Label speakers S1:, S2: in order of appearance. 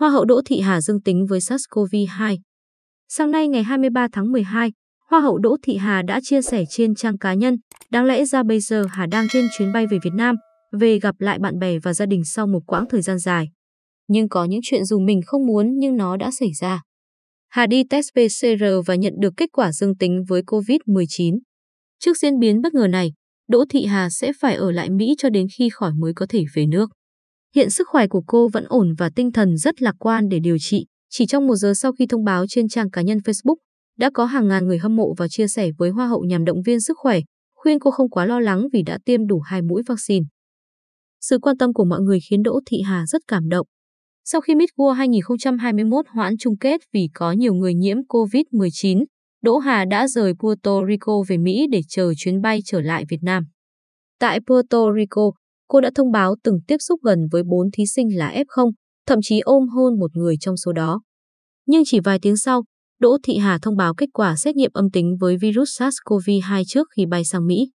S1: Hoa hậu Đỗ Thị Hà dương tính với SARS-CoV-2. Sáng nay ngày 23 tháng 12, Hoa hậu Đỗ Thị Hà đã chia sẻ trên trang cá nhân, đáng lẽ ra bây giờ Hà đang trên chuyến bay về Việt Nam, về gặp lại bạn bè và gia đình sau một quãng thời gian dài. Nhưng có những chuyện dù mình không muốn nhưng nó đã xảy ra. Hà đi test PCR và nhận được kết quả dương tính với COVID-19. Trước diễn biến bất ngờ này, Đỗ Thị Hà sẽ phải ở lại Mỹ cho đến khi khỏi mới có thể về nước. Hiện sức khỏe của cô vẫn ổn và tinh thần rất lạc quan để điều trị. Chỉ trong một giờ sau khi thông báo trên trang cá nhân Facebook, đã có hàng ngàn người hâm mộ và chia sẻ với Hoa hậu nhằm động viên sức khỏe, khuyên cô không quá lo lắng vì đã tiêm đủ hai mũi vaccine. Sự quan tâm của mọi người khiến Đỗ Thị Hà rất cảm động. Sau khi Miss World 2021 hoãn chung kết vì có nhiều người nhiễm COVID-19, Đỗ Hà đã rời Puerto Rico về Mỹ để chờ chuyến bay trở lại Việt Nam. Tại Puerto Rico, cô đã thông báo từng tiếp xúc gần với bốn thí sinh là F0, thậm chí ôm hôn một người trong số đó. Nhưng chỉ vài tiếng sau, Đỗ Thị Hà thông báo kết quả xét nghiệm âm tính với virus SARS-CoV-2 trước khi bay sang Mỹ.